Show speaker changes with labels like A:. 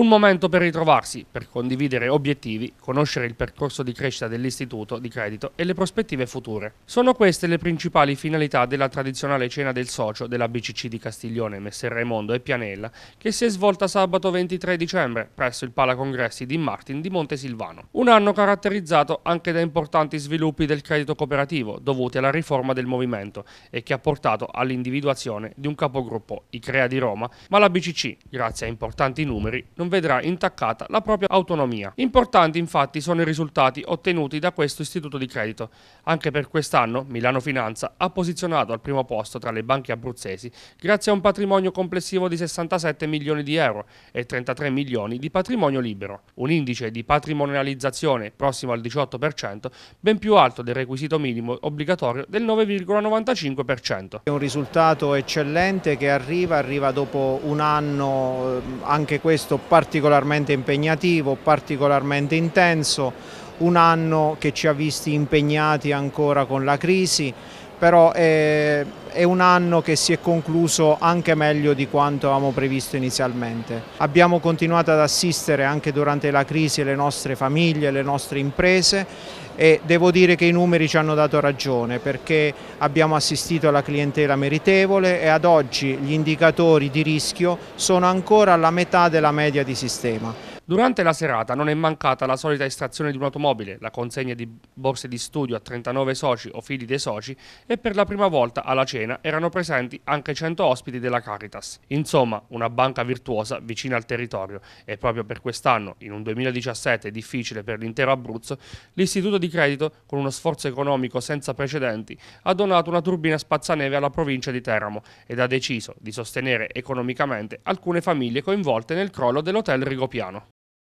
A: Un momento per ritrovarsi, per condividere obiettivi, conoscere il percorso di crescita dell'istituto di credito e le prospettive future. Sono queste le principali finalità della tradizionale cena del socio della BCC di Castiglione, Messer Raimondo e Pianella, che si è svolta sabato 23 dicembre presso il Pala Congressi di Martin di Montesilvano. Un anno caratterizzato anche da importanti sviluppi del credito cooperativo dovuti alla riforma del movimento e che ha portato all'individuazione di un capogruppo, i Crea di Roma, ma la BCC, grazie a importanti numeri, non non vedrà intaccata la propria autonomia. Importanti infatti sono i risultati ottenuti da questo istituto di credito. Anche per quest'anno Milano Finanza ha posizionato al primo posto tra le banche abruzzesi grazie a un patrimonio complessivo di 67 milioni di euro e 33 milioni di patrimonio libero, un indice di patrimonializzazione prossimo al 18%, ben più alto del requisito minimo obbligatorio del 9,95%. È
B: un risultato eccellente che arriva, arriva dopo un anno ehm, anche questo particolarmente impegnativo, particolarmente intenso, un anno che ci ha visti impegnati ancora con la crisi però è, eh, è, un anno che si è concluso anche meglio di quanto avevamo previsto inizialmente. Abbiamo continuato ad assistere anche durante la crisi le nostre famiglie, le nostre imprese e devo dire che i numeri ci hanno dato ragione perché abbiamo assistito alla clientela meritevole e ad oggi gli indicatori di rischio sono ancora alla metà della media di sistema.
A: Durante la serata non è mancata la solita estrazione di un'automobile, la consegna di borse di studio a 39 soci o figli dei soci e per la prima volta alla cena erano presenti anche 100 ospiti della Caritas. Insomma, una banca virtuosa vicina al territorio e proprio per quest'anno, in un 2017 difficile per l'intero Abruzzo, l'istituto di credito, con uno sforzo economico senza precedenti, ha donato una turbina spazzaneve alla provincia di Teramo ed ha deciso di sostenere economicamente alcune famiglie coinvolte nel crollo dell'hotel Rigopiano.